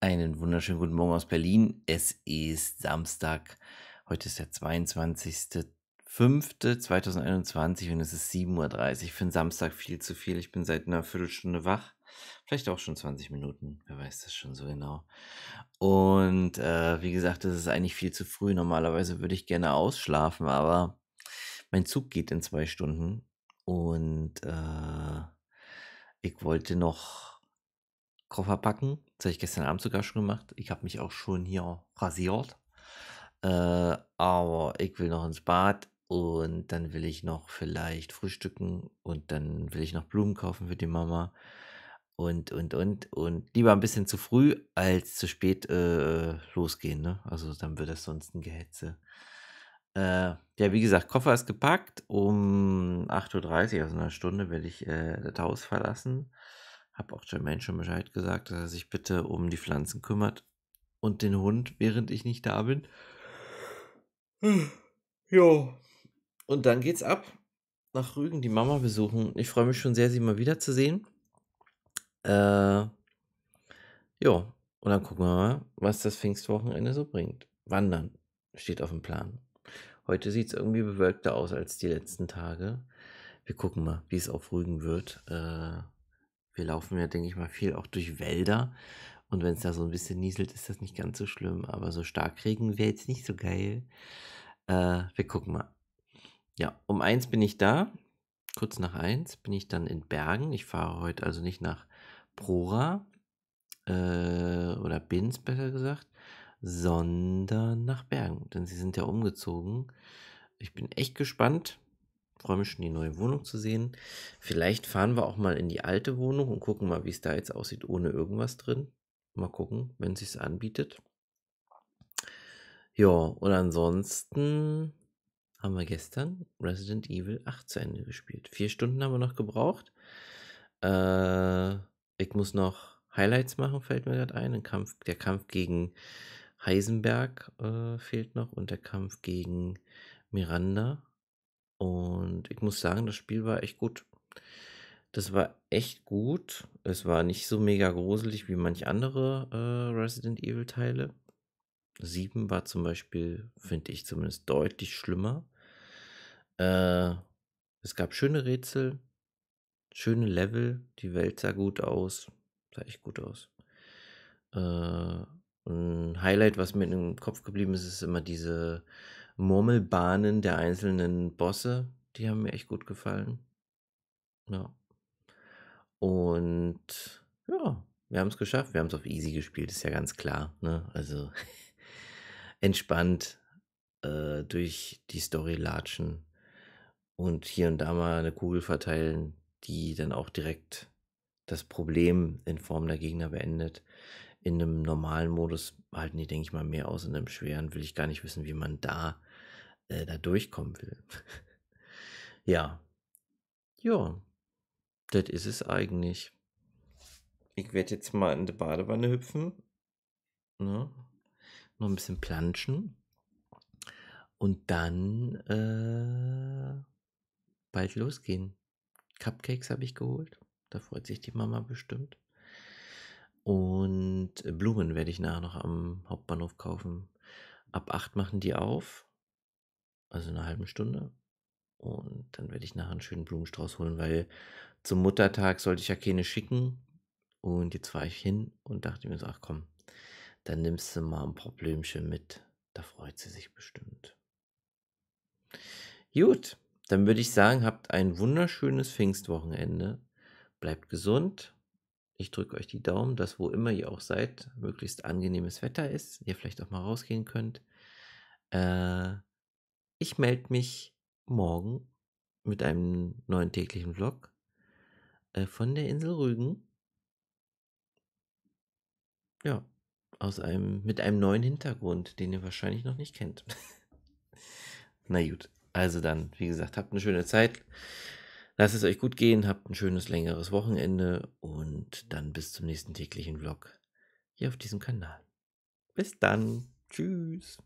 Einen wunderschönen guten Morgen aus Berlin. Es ist Samstag. Heute ist der 22.05.2021 und es ist 7.30 Uhr. Für einen Samstag viel zu viel. Ich bin seit einer Viertelstunde wach. Vielleicht auch schon 20 Minuten. Wer weiß das schon so genau. Und äh, wie gesagt, es ist eigentlich viel zu früh. Normalerweise würde ich gerne ausschlafen, aber mein Zug geht in zwei Stunden. Und äh, ich wollte noch Koffer packen. Das habe ich gestern Abend sogar schon gemacht. Ich habe mich auch schon hier rasiert. Äh, aber ich will noch ins Bad und dann will ich noch vielleicht frühstücken und dann will ich noch Blumen kaufen für die Mama. Und, und, und, und lieber ein bisschen zu früh als zu spät äh, losgehen, ne? Also dann wird das sonst ein Gehetze. Äh, ja, wie gesagt, Koffer ist gepackt. Um 8.30 Uhr, also in einer Stunde, werde ich äh, das Haus verlassen. Habe auch Jermaine schon Bescheid gesagt, dass er sich bitte um die Pflanzen kümmert und den Hund, während ich nicht da bin. Jo. Und dann geht's ab nach Rügen die Mama besuchen. Ich freue mich schon sehr, sie mal wiederzusehen. Äh, ja, und dann gucken wir mal, was das Pfingstwochenende so bringt. Wandern steht auf dem Plan. Heute sieht es irgendwie bewölkter aus als die letzten Tage. Wir gucken mal, wie es auf Rügen wird. Äh, wir laufen ja, denke ich mal, viel auch durch Wälder. Und wenn es da so ein bisschen nieselt, ist das nicht ganz so schlimm. Aber so Starkregen wäre jetzt nicht so geil. Äh, wir gucken mal. Ja, um eins bin ich da. Kurz nach eins bin ich dann in Bergen. Ich fahre heute also nicht nach Prora äh, oder Bins, besser gesagt, sondern nach Bergen. Denn sie sind ja umgezogen. Ich bin echt gespannt, freue mich schon, die neue Wohnung zu sehen. Vielleicht fahren wir auch mal in die alte Wohnung und gucken mal, wie es da jetzt aussieht, ohne irgendwas drin. Mal gucken, wenn es sich anbietet. Ja, und ansonsten haben wir gestern Resident Evil 8 zu Ende gespielt. Vier Stunden haben wir noch gebraucht. Äh, ich muss noch Highlights machen, fällt mir gerade ein. Kampf, der Kampf gegen Heisenberg äh, fehlt noch und der Kampf gegen Miranda und ich muss sagen, das Spiel war echt gut. Das war echt gut. Es war nicht so mega gruselig wie manch andere äh, Resident Evil Teile. 7 war zum Beispiel, finde ich zumindest, deutlich schlimmer. Äh, es gab schöne Rätsel, schöne Level, die Welt sah gut aus, sah echt gut aus. Äh, ein Highlight, was mir in den Kopf geblieben ist, ist immer diese Murmelbahnen der einzelnen Bosse, die haben mir echt gut gefallen. Ja. Und ja, wir haben es geschafft. Wir haben es auf easy gespielt, ist ja ganz klar. Ne? Also entspannt äh, durch die Story latschen und hier und da mal eine Kugel verteilen, die dann auch direkt das Problem in Form der Gegner beendet in einem normalen Modus halten die, denke ich mal, mehr aus. In einem schweren will ich gar nicht wissen, wie man da, äh, da durchkommen will. ja. Ja. Das ist es eigentlich. Ich werde jetzt mal in die Badewanne hüpfen. Ne? Noch ein bisschen planschen. Und dann äh, bald losgehen. Cupcakes habe ich geholt. Da freut sich die Mama bestimmt. Und äh, Blumen werde ich nachher noch am Hauptbahnhof kaufen. Ab 8 machen die auf, also in einer halben Stunde. Und dann werde ich nachher einen schönen Blumenstrauß holen, weil zum Muttertag sollte ich ja keine schicken. Und jetzt war ich hin und dachte mir so, ach komm, dann nimmst du mal ein Problemchen mit. Da freut sie sich bestimmt. Gut, dann würde ich sagen, habt ein wunderschönes Pfingstwochenende. Bleibt gesund ich drücke euch die Daumen, dass wo immer ihr auch seid, möglichst angenehmes Wetter ist, ihr vielleicht auch mal rausgehen könnt. Äh, ich melde mich morgen mit einem neuen täglichen Vlog äh, von der Insel Rügen. Ja, aus einem, mit einem neuen Hintergrund, den ihr wahrscheinlich noch nicht kennt. Na gut, also dann, wie gesagt, habt eine schöne Zeit. Lasst es euch gut gehen, habt ein schönes längeres Wochenende und dann bis zum nächsten täglichen Vlog hier auf diesem Kanal. Bis dann. Tschüss.